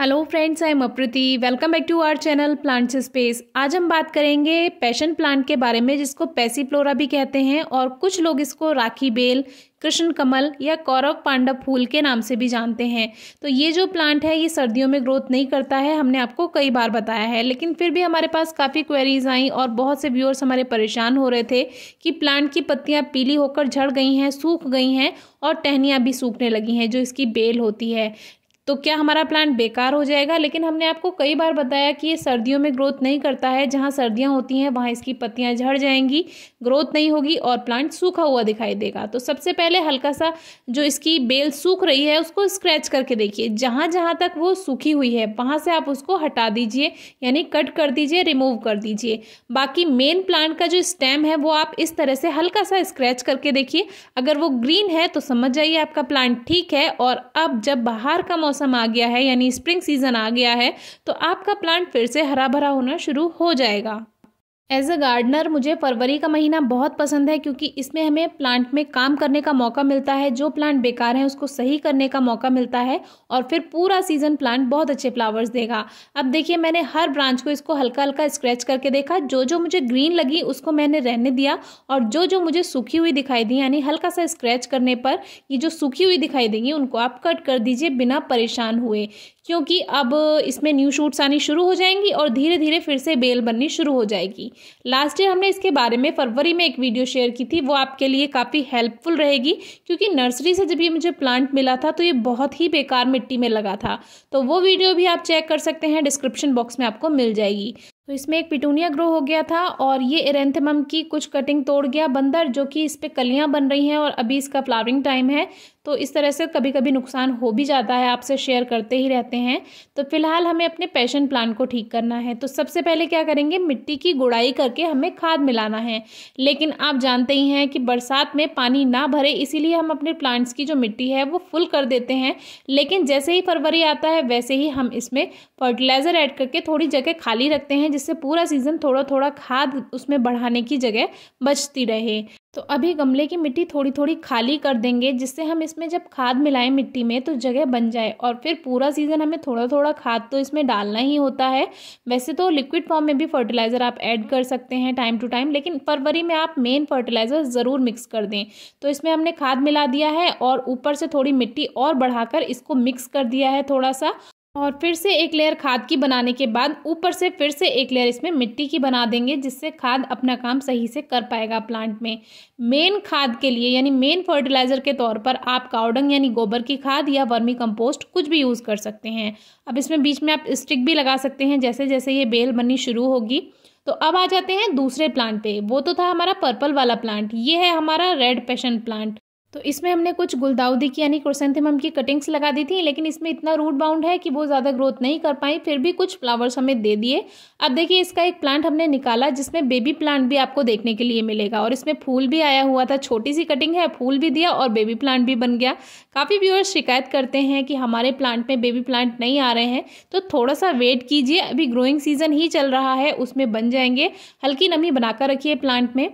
hello friends I am Aprati welcome back to our channel plants space आज हम बात करेंगे पैशन प्लांट के बारे में जिसको पैसी फ्लोरा भी कहते हैं और कुछ लोग इसको राखी बेल कृष्ण कमल या कौरव पांडव फूल के नाम से भी जानते हैं तो ये जो प्लांट है ये सर्दियों में ग्रोथ नहीं करता है हमने आपको कई बार बताया है लेकिन फिर भी हमारे पास काफ़ी क्वेरीज आई और बहुत से व्यूअर्स हमारे परेशान हो रहे थे कि प्लांट की पत्तियां पीली होकर झड़ गई हैं सूख गई हैं और टहनियाँ भी सूखने लगी हैं जो इसकी बेल होती है तो क्या हमारा प्लांट बेकार हो जाएगा लेकिन हमने आपको कई बार बताया कि ये सर्दियों में ग्रोथ नहीं करता है जहाँ सर्दियाँ होती हैं वहाँ इसकी पत्तियाँ झड़ जाएंगी ग्रोथ नहीं होगी और प्लांट सूखा हुआ दिखाई देगा तो सबसे पहले हल्का सा जो इसकी बेल सूख रही है उसको स्क्रैच करके देखिए जहाँ जहाँ तक वो सूखी हुई है वहाँ से आप उसको हटा दीजिए यानी कट कर दीजिए रिमूव कर दीजिए बाकी मेन प्लांट का जो स्टेम है वो आप इस तरह से हल्का सा स्क्रैच करके देखिए अगर वो ग्रीन है तो समझ जाइए आपका प्लांट ठीक है और अब जब बाहर का मौसम मौसम आ गया है यानी स्प्रिंग सीज़न आ गया है तो आपका प्लांट फिर से हरा भरा होना शुरू हो जाएगा एज अ गार्डनर मुझे फरवरी का महीना बहुत पसंद है क्योंकि इसमें हमें प्लांट में काम करने का मौका मिलता है जो प्लांट बेकार हैं उसको सही करने का मौका मिलता है और फिर पूरा सीजन प्लांट बहुत अच्छे फ्लावर्स देगा अब देखिए मैंने हर ब्रांच को इसको हल्का हल्का स्क्रैच करके देखा जो जो मुझे ग्रीन लगी उसको मैंने रहने दिया और जो जो मुझे सूखी हुई दिखाई दी यानी हल्का सा स्क्रैच करने पर ये जो सूखी हुई दिखाई देंगी उनको आप कट कर दीजिए बिना परेशान हुए क्योंकि अब इसमें न्यू शूट्स आनी शुरू हो जाएंगी और धीरे धीरे फिर से बेल बननी शुरू हो जाएगी लास्ट ईयर हमने इसके बारे में फरवरी में एक वीडियो शेयर की थी वो आपके लिए काफ़ी हेल्पफुल रहेगी क्योंकि नर्सरी से जब ये मुझे प्लांट मिला था तो ये बहुत ही बेकार मिट्टी में लगा था तो वो वीडियो भी आप चेक कर सकते हैं डिस्क्रिप्शन बॉक्स में आपको मिल जाएगी तो इसमें एक पिटूनिया ग्रो हो गया था और ये एरेंथमम की कुछ कटिंग तोड़ गया बंदर जो कि इस पर कलियाँ बन रही हैं और अभी इसका फ्लावरिंग टाइम है तो इस तरह से कभी कभी नुकसान हो भी जाता है आपसे शेयर करते ही रहते हैं तो फिलहाल हमें अपने पैशन प्लान को ठीक करना है तो सबसे पहले क्या करेंगे मिट्टी की गुड़ाई करके हमें खाद मिलाना है लेकिन आप जानते ही हैं कि बरसात में पानी ना भरे इसीलिए हम अपने प्लांट्स की जो मिट्टी है वो फुल कर देते हैं लेकिन जैसे ही फरवरी आता है वैसे ही हम इसमें फर्टिलाइज़र ऐड करके थोड़ी जगह खाली रखते हैं जिससे पूरा सीज़न थोड़ा थोड़ा खाद उसमें बढ़ाने की जगह बचती रहे तो अभी गमले की मिट्टी थोड़ी थोड़ी खाली कर देंगे जिससे हम इसमें जब खाद मिलाएं मिट्टी में तो जगह बन जाए और फिर पूरा सीज़न हमें थोड़ा थोड़ा खाद तो इसमें डालना ही होता है वैसे तो लिक्विड फॉर्म में भी फर्टिलाइज़र आप ऐड कर सकते हैं टाइम टू टाइम लेकिन फरवरी में आप मेन फर्टिलाइज़र ज़रूर मिक्स कर दें तो इसमें हमने खाद मिला दिया है और ऊपर से थोड़ी मिट्टी और बढ़ाकर इसको मिक्स कर दिया है थोड़ा सा और फिर से एक लेयर खाद की बनाने के बाद ऊपर से फिर से एक लेयर इसमें मिट्टी की बना देंगे जिससे खाद अपना काम सही से कर पाएगा प्लांट में मेन खाद के लिए यानी मेन फर्टिलाइज़र के तौर पर आप काउडंग यानी गोबर की खाद या वर्मी कंपोस्ट कुछ भी यूज़ कर सकते हैं अब इसमें बीच में आप स्टिक भी लगा सकते हैं जैसे जैसे ये बेल बननी शुरू होगी तो अब आ जाते हैं दूसरे प्लांट पे वो तो था हमारा पर्पल वाला प्लांट ये है हमारा रेड पैशन प्लांट तो इसमें हमने कुछ गुलदाउदी की यानी क्रोसेंथेमम की कटिंग्स लगा दी थी लेकिन इसमें इतना रूट बाउंड है कि वो ज़्यादा ग्रोथ नहीं कर पाई फिर भी कुछ फ्लावर्स हमें दे दिए अब देखिए इसका एक प्लांट हमने निकाला जिसमें बेबी प्लांट भी आपको देखने के लिए मिलेगा और इसमें फूल भी आया हुआ था छोटी सी कटिंग है फूल भी दिया और बेबी प्लांट भी बन गया काफ़ी व्यूअर्स शिकायत करते हैं कि हमारे प्लांट में बेबी प्लांट नहीं आ रहे हैं तो थोड़ा सा वेट कीजिए अभी ग्रोइंग सीजन ही चल रहा है उसमें बन जाएंगे हल्की नमी बनाकर रखिए प्लांट में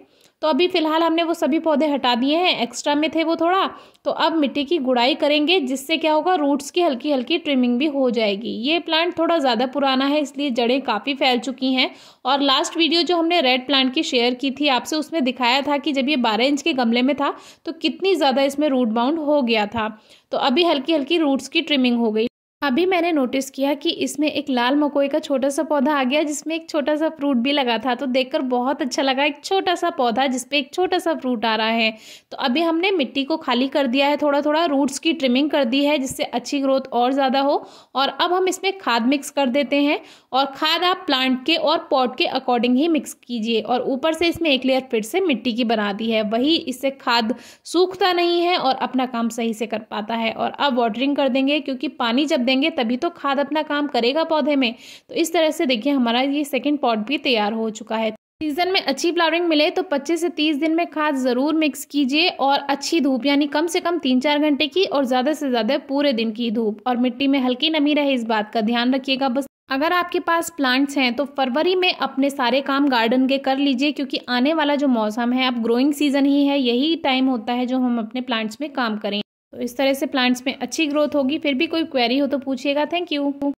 तो अभी फ़िलहाल हमने वो सभी पौधे हटा दिए हैं एक्स्ट्रा में थे वो थोड़ा तो अब मिट्टी की गुड़ाई करेंगे जिससे क्या होगा रूट्स की हल्की हल्की ट्रिमिंग भी हो जाएगी ये प्लांट थोड़ा ज़्यादा पुराना है इसलिए जड़ें काफ़ी फैल चुकी हैं और लास्ट वीडियो जो हमने रेड प्लांट की शेयर की थी आपसे उसमें दिखाया था कि जब ये बारह इंच के गमले में था तो कितनी ज़्यादा इसमें रूट बाउंड हो गया था तो अभी हल्की हल्की रूट्स की ट्रिमिंग हो गई अभी मैंने नोटिस किया कि इसमें एक लाल मकोई का छोटा सा पौधा आ गया जिसमें एक छोटा सा फ्रूट भी लगा था तो देखकर बहुत अच्छा लगा एक छोटा सा पौधा जिसपे एक छोटा सा फ्रूट आ रहा है तो अभी हमने मिट्टी को खाली कर दिया है थोड़ा थोड़ा रूट्स की ट्रिमिंग कर दी है जिससे अच्छी ग्रोथ और ज़्यादा हो और अब हम इसमें खाद मिक्स कर देते हैं और खाद आप प्लांट के और पॉट के अकॉर्डिंग ही मिक्स कीजिए और ऊपर से इसमें एक लेयर फिर से मिट्टी की बना दी है वही इससे खाद सूखता नहीं है और अपना काम सही से कर पाता है और अब वाटरिंग कर देंगे क्योंकि पानी जब देंगे देंगे तभी तो खाद अपना काम करेगा पौधे में तो इस तरह से देखिए हमारा ये सेकेंड पॉट भी तैयार हो चुका है सीजन में अच्छी फ्लावरिंग मिले तो 25 से 30 दिन में खाद ज़रूर मिक्स कीजिए और अच्छी धूप यानी कम से कम तीन चार घंटे की और ज़्यादा से ज़्यादा पूरे दिन की धूप और मिट्टी में हल्की नमी रहे इस बात का ध्यान रखिएगा बस अगर आपके पास प्लांट्स हैं तो फरवरी में अपने सारे काम गार्डन के कर लीजिए क्योंकि आने वाला जो मौसम है अब ग्रोइंग सीजन ही है यही टाइम होता है जो हम अपने प्लांट्स में काम करें तो इस तरह से प्लांट्स में अच्छी ग्रोथ होगी फिर भी कोई क्वेरी हो तो पूछिएगा थैंक यू